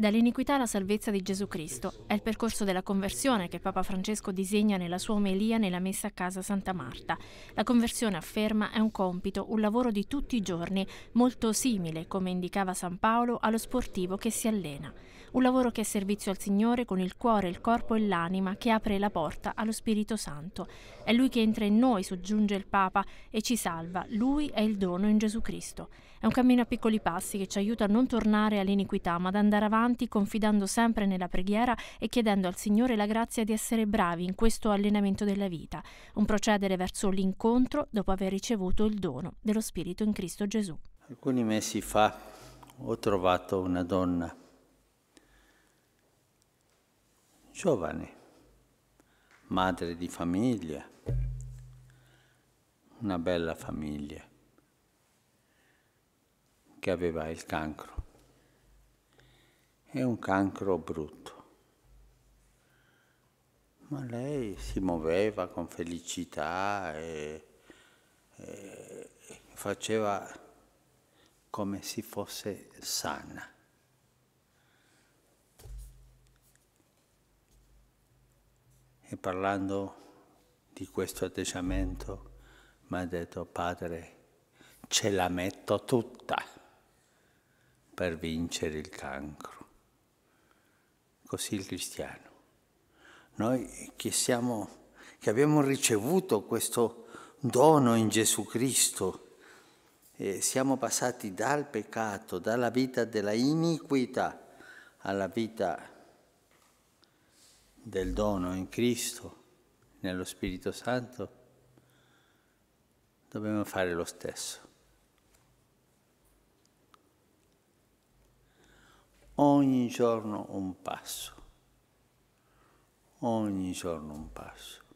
Dall'iniquità alla salvezza di Gesù Cristo è il percorso della conversione che Papa Francesco disegna nella sua omelia nella messa a casa Santa Marta. La conversione, afferma, è un compito, un lavoro di tutti i giorni, molto simile, come indicava San Paolo, allo sportivo che si allena. Un lavoro che è servizio al Signore con il cuore, il corpo e l'anima, che apre la porta allo Spirito Santo. È Lui che entra in noi, soggiunge il Papa, e ci salva. Lui è il dono in Gesù Cristo. È un cammino a piccoli passi che ci aiuta a non tornare all'iniquità, ma ad andare avanti confidando sempre nella preghiera e chiedendo al Signore la grazia di essere bravi in questo allenamento della vita, un procedere verso l'incontro dopo aver ricevuto il dono dello Spirito in Cristo Gesù. Alcuni mesi fa ho trovato una donna giovane, madre di famiglia, una bella famiglia che aveva il cancro. È un cancro brutto. Ma lei si muoveva con felicità e, e faceva come se fosse sana. E parlando di questo atteggiamento mi ha detto, padre, ce la metto tutta per vincere il cancro. Così il cristiano. Noi che, siamo, che abbiamo ricevuto questo dono in Gesù Cristo, eh, siamo passati dal peccato, dalla vita della iniquità alla vita del dono in Cristo, nello Spirito Santo, dobbiamo fare lo stesso. ogni giorno un passo, ogni giorno un passo.